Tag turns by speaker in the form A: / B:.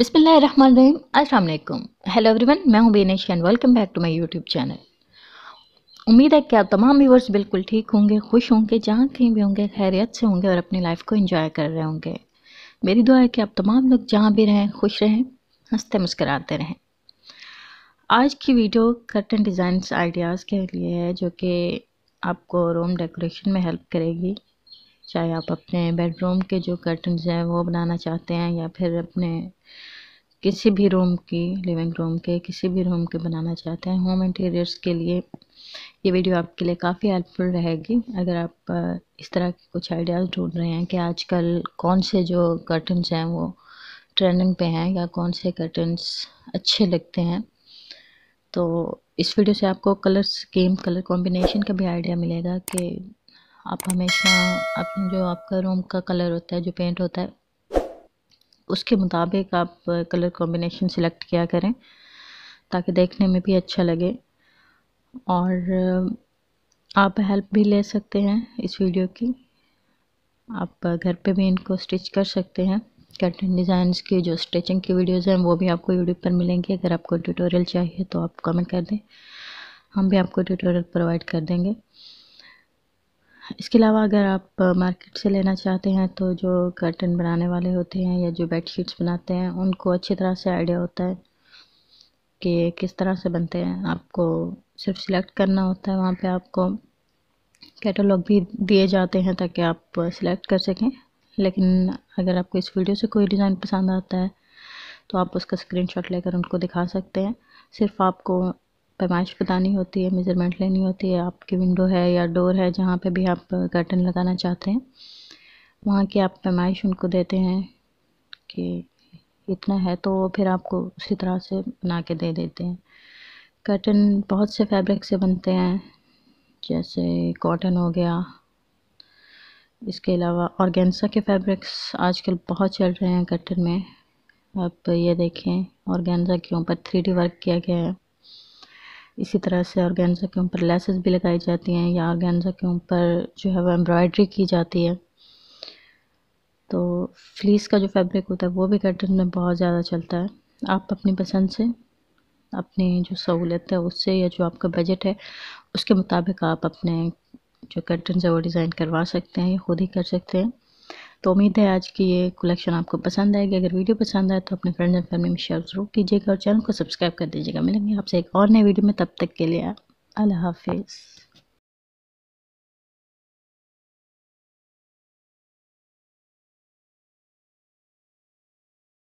A: बिसमीम अल्लाम hello everyone मैं हूं Benesh and welcome back to my YouTube channel उम्मीद है कि आप तमाम व्यूवर्स बिल्कुल ठीक होंगे खुश होंगे जहाँ कहीं भी होंगे खैरियत से होंगे और अपनी लाइफ को एंजॉय कर रहे होंगे मेरी दुआ है कि आप तमाम लोग जहाँ भी रहें खुश रहें हंसते मुस्कराते रहें आज की वीडियो कर्टन डिज़ाइन आइडियाज़ के लिए है जो कि आपको रूम डेकोरेशन में हेल्प करेगी चाहे आप अपने बेडरूम के जो कर्टन हैं वो बनाना चाहते हैं या फिर अपने किसी भी रूम की लिविंग रूम के किसी भी रूम के बनाना चाहते हैं होम इंटीरियर्स के लिए ये वीडियो आपके लिए काफ़ी हेल्पफुल रहेगी अगर आप इस तरह के कुछ आइडियाज़ ढूंढ रहे हैं कि आजकल कौन से जो कर्टन्स हैं वो ट्रेंडिंग पे हैं या कौन से कर्टन्स अच्छे लगते हैं तो इस वीडियो से आपको कलर स्कीम कलर कॉम्बिनेशन का भी आइडिया मिलेगा कि आप हमेशा अपने जो आपका रूम का कलर होता है जो पेंट होता है उसके मुताबिक आप कलर कॉम्बिनेशन सिलेक्ट किया करें ताकि देखने में भी अच्छा लगे और आप हेल्प भी ले सकते हैं इस वीडियो की आप घर पे भी इनको स्टिच कर सकते हैं कर्टन डिज़ाइंस की जो स्टिचिंग की वीडियोस हैं वो भी आपको यूट्यूब पर मिलेंगी अगर आपको ट्यूटोरियल चाहिए तो आप कमेंट कर दें हम भी आपको ट्यूटोरियल प्रोवाइड कर देंगे इसके अलावा अगर आप मार्केट से लेना चाहते हैं तो जो कर्टन बनाने वाले होते हैं या जो बेडशीट्स बनाते हैं उनको अच्छी तरह से आइडिया होता है कि किस तरह से बनते हैं आपको सिर्फ सिलेक्ट करना होता है वहाँ पे आपको कैटलॉग भी दिए जाते हैं ताकि आप सिलेक्ट कर सकें लेकिन अगर आपको इस वीडियो से कोई डिज़ाइन पसंद आता है तो आप उसका स्क्रीनशॉट लेकर उनको दिखा सकते हैं सिर्फ आपको पैमाइश बतानी होती है मेज़रमेंट लेनी होती है आपकी विंडो है या डोर है जहाँ पे भी आप कर्टन लगाना चाहते हैं वहाँ की आप पैमाइश उनको देते हैं कि इतना है तो फिर आपको उसी तरह से बना के दे देते हैं कर्टन बहुत से फैब्रिक से बनते हैं जैसे कॉटन हो गया इसके अलावा औरगैनसा के फैब्रिक्स आजकल बहुत चल रहे हैं कर्टन में आप ये देखें ऑर्गेन्जा के ऊपर थ्री वर्क किया गया है इसी तरह से ऑर्गेन्जा के ऊपर लेसेस भी लगाई जाती हैं या ऑर्गेन्जा के ऊपर जो है वो एम्ब्रॉयडरी की जाती है तो फ्लीस का जो फैब्रिक होता है वो भी कर्टन में बहुत ज़्यादा चलता है आप अपनी पसंद से अपनी जो सहूलत है उससे या जो आपका बजट है उसके मुताबिक आप अपने जो कर्टन है वो डिज़ाइन करवा सकते हैं या ख़ुद ही कर सकते हैं तो उम्मीद है आज की ये कलेक्शन आपको पसंद आएगी अगर वीडियो पसंद आए तो अपने फ्रेंड्स एंड फैमिली में शेयर ज़रूर कीजिएगा और चैनल को सब्सक्राइब कर दीजिएगा मिलेंगे आपसे एक और नए वीडियो में तब तक के लिए अल्लाह हाफिज़